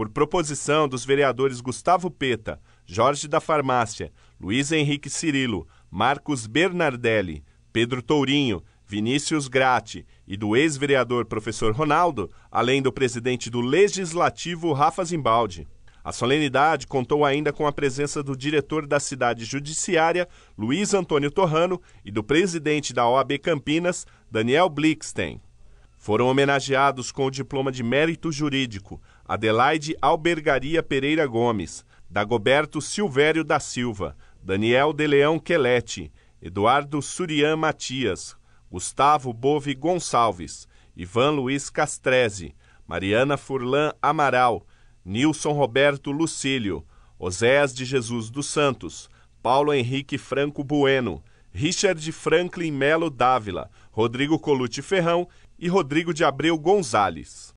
por proposição dos vereadores Gustavo Peta, Jorge da Farmácia, Luiz Henrique Cirilo, Marcos Bernardelli, Pedro Tourinho, Vinícius Grati e do ex-vereador professor Ronaldo, além do presidente do Legislativo Rafa Zimbaldi. A solenidade contou ainda com a presença do diretor da cidade judiciária, Luiz Antônio Torrano, e do presidente da OAB Campinas, Daniel Blixten. Foram homenageados com o diploma de mérito jurídico Adelaide Albergaria Pereira Gomes, Dagoberto Silvério da Silva, Daniel de Leão Quelete, Eduardo Surian Matias, Gustavo Bove Gonçalves, Ivan Luiz Castrezzi, Mariana Furlan Amaral, Nilson Roberto Lucílio, Oséas de Jesus dos Santos, Paulo Henrique Franco Bueno, Richard Franklin Melo Dávila, Rodrigo Colute Ferrão e Rodrigo de Abreu Gonzales.